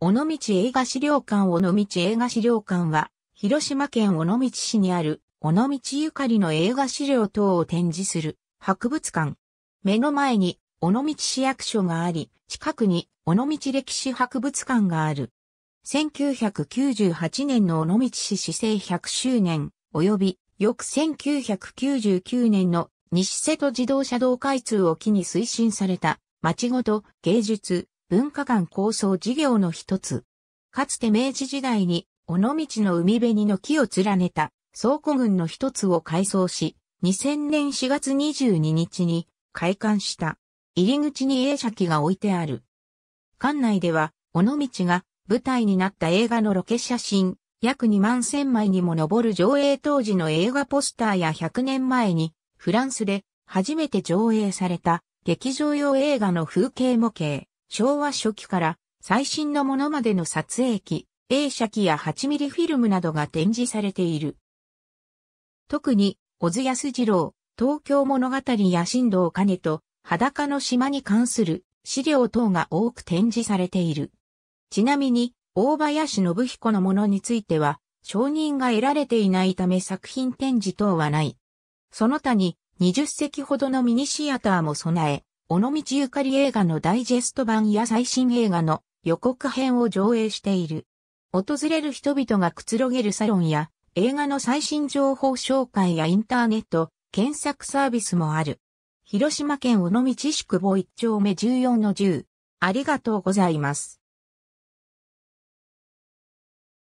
尾道映画資料館尾道映画資料館は、広島県尾道市にある、尾道ゆかりの映画資料等を展示する博物館。目の前に、尾道市役所があり、近くに、尾道歴史博物館がある。1998年の尾道市市政100周年、及び、翌1999年の西瀬戸自動車道開通を機に推進された、町ごと、芸術、文化館構想事業の一つ。かつて明治時代に、尾道の海辺にの木を連ねた倉庫群の一つを改装し、2000年4月22日に開館した。入り口に映写機が置いてある。館内では、尾道が舞台になった映画のロケ写真、約2万1000枚にも上る上映当時の映画ポスターや100年前に、フランスで初めて上映された劇場用映画の風景模型、昭和初期から最新のものまでの撮影機、映写機や8ミリフィルムなどが展示されている。特に、小津安二郎、東京物語や新道兼と裸の島に関する資料等が多く展示されている。ちなみに、大林信彦のものについては、承認が得られていないため作品展示等はない。その他に20席ほどのミニシアターも備え、尾道ゆかり映画のダイジェスト版や最新映画の予告編を上映している。訪れる人々がくつろげるサロンや映画の最新情報紹介やインターネット検索サービスもある。広島県尾道宿坊一丁目14の10。ありがとうございます。